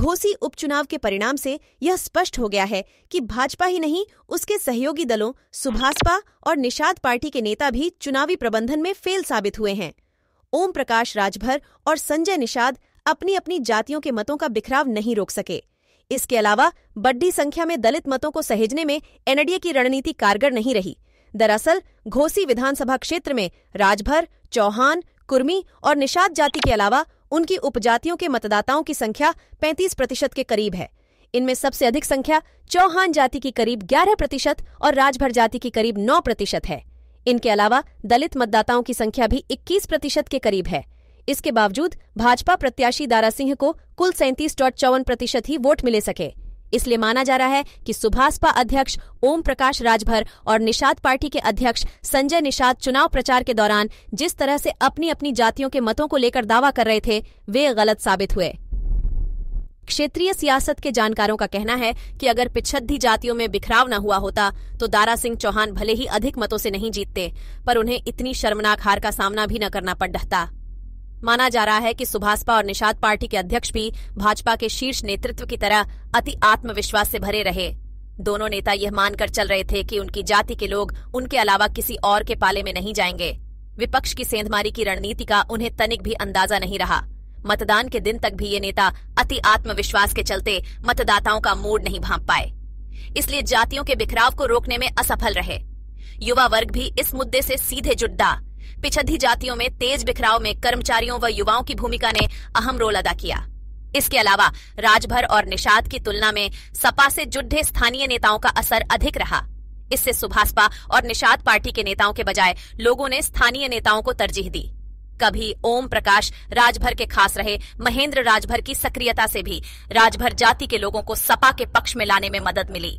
घोसी उपचुनाव के परिणाम से यह स्पष्ट हो गया है कि भाजपा ही नहीं उसके सहयोगी दलों सुभाषपा और निषाद पार्टी के नेता भी चुनावी प्रबंधन में फेल साबित हुए हैं ओम प्रकाश राजभर और संजय निषाद अपनी अपनी जातियों के मतों का बिखराव नहीं रोक सके इसके अलावा बड्डी संख्या में दलित मतों को सहेजने में एनडीए की रणनीति कारगर नहीं रही दरअसल घोसी विधानसभा क्षेत्र में राजभर चौहान कुर्मी और निषाद जाति के अलावा उनकी उपजातियों के मतदाताओं की संख्या 35 प्रतिशत के करीब है इनमें सबसे अधिक संख्या चौहान जाति की करीब 11 प्रतिशत और राजभर जाति की करीब 9 प्रतिशत है इनके अलावा दलित मतदाताओं की संख्या भी 21 प्रतिशत के करीब है इसके बावजूद भाजपा प्रत्याशी दारा सिंह को कुल सैंतीस प्रतिशत ही वोट मिले सके इसलिए माना जा रहा है कि सुभाषपा अध्यक्ष ओम प्रकाश राजभर और निषाद पार्टी के अध्यक्ष संजय निषाद चुनाव प्रचार के दौरान जिस तरह से अपनी अपनी जातियों के मतों को लेकर दावा कर रहे थे वे गलत साबित हुए क्षेत्रीय सियासत के जानकारों का कहना है कि अगर पिछद्दी जातियों में बिखराव न हुआ होता तो दारा सिंह चौहान भले ही अधिक मतों से नहीं जीतते पर उन्हें इतनी शर्मनाक हार का सामना भी न करना पड़ रहा माना जा रहा है कि सुभाषपा और निषाद पार्टी के अध्यक्ष भी भाजपा के शीर्ष नेतृत्व की तरह अति आत्मविश्वास से भरे रहे दोनों नेता यह मानकर चल रहे थे कि उनकी जाति के लोग उनके अलावा किसी और के पाले में नहीं जाएंगे विपक्ष की सेंधमारी की रणनीति का उन्हें तनिक भी अंदाजा नहीं रहा मतदान के दिन तक भी ये नेता अति आत्मविश्वास के चलते मतदाताओं का मूड नहीं भाप पाए इसलिए जातियों के बिखराव को रोकने में असफल रहे युवा वर्ग भी इस मुद्दे से सीधे जुटदा पिछड़ी जातियों में तेज बिखराव में कर्मचारियों व युवाओं की भूमिका ने अहम रोल अदा किया इसके अलावा राजभर और निषाद की तुलना में सपा से जुड़े स्थानीय नेताओं का असर अधिक रहा इससे सुभाषपा और निषाद पार्टी के नेताओं के बजाय लोगों ने स्थानीय नेताओं को तरजीह दी कभी ओम प्रकाश राजभर के खास रहे महेंद्र राजभर की सक्रियता से भी राजभर जाति के लोगों को सपा के पक्ष में लाने में मदद मिली